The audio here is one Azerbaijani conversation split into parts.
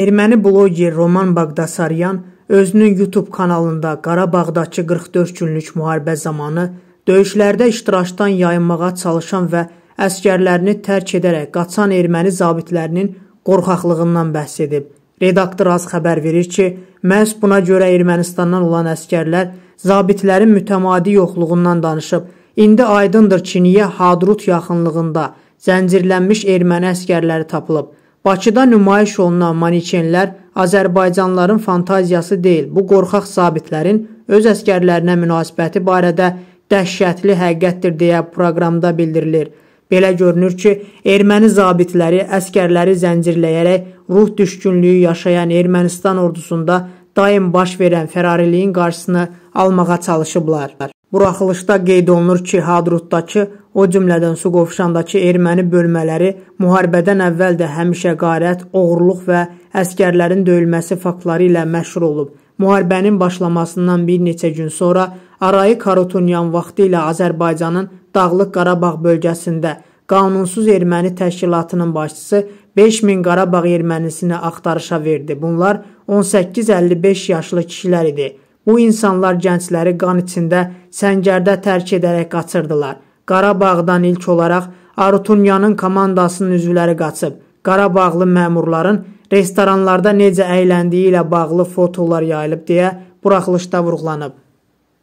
Erməni bloger Roman Bagdasaryan özünün YouTube kanalında Qarabağdakı 44 günlük müharibə zamanı döyüşlərdə iştirakdan yayınmağa çalışan və əskərlərini tərk edərək qaçan erməni zabitlərinin qorxaqlığından bəhs edib. Redaktor az xəbər verir ki, məhz buna görə Ermənistandan olan əskərlər zabitlərin mütəmadi yoxluğundan danışıb. İndi aydındır ki, niyə Hadrut yaxınlığında zəncirlənmiş erməni əskərləri tapılıb. Bakıda nümayiş olunan manikenlər Azərbaycanlıların fantaziyası deyil, bu qorxaq sabitlərin öz əskərlərinə münasibəti barədə dəhşətli həqiqətdir deyə proqramda bildirilir. Belə görünür ki, erməni zabitləri əskərləri zəncirləyərək ruh düşkünlüyü yaşayan Ermənistan ordusunda daim baş verən fərariliyin qarşısını almağa çalışıblar. Buraxılışda qeyd olunur ki, Hadruddakı, o cümlədən Suqovşandakı erməni bölmələri müharibədən əvvəl də həmişə qarət, oğurluq və əskərlərin döyülməsi faktları ilə məşhur olub. Müharibənin başlamasından bir neçə gün sonra Arayı Karutunyan vaxtı ilə Azərbaycanın Dağlıq Qarabağ bölgəsində qanunsuz erməni təşkilatının başçısı 5000 Qarabağ ermənisini axtarışa verdi. Bunlar 18-55 yaşlı kişilər idi. Bu insanlar gəncləri qan içində səngərdə tərk edərək qaçırdılar. Qarabağdan ilk olaraq Arutunyanın komandasının üzvləri qaçıb. Qarabağlı məmurların restoranlarda necə əyləndiyi ilə bağlı fotolar yayılıb deyə buraxılışda vurğulanıb.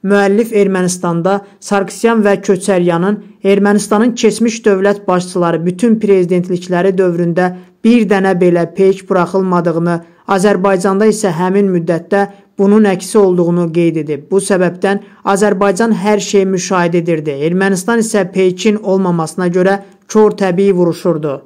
Müəllif Ermənistanda Sarkisyan və Köçəryanın Ermənistanın keçmiş dövlət başçıları bütün prezidentlikləri dövründə bir dənə belə peyk buraxılmadığını, Azərbaycanda isə həmin müddətdə bunun əksi olduğunu qeyd edib. Bu səbəbdən Azərbaycan hər şeyi müşahidə edirdi. Ermənistan isə Pekin olmamasına görə kör təbii vuruşurdu.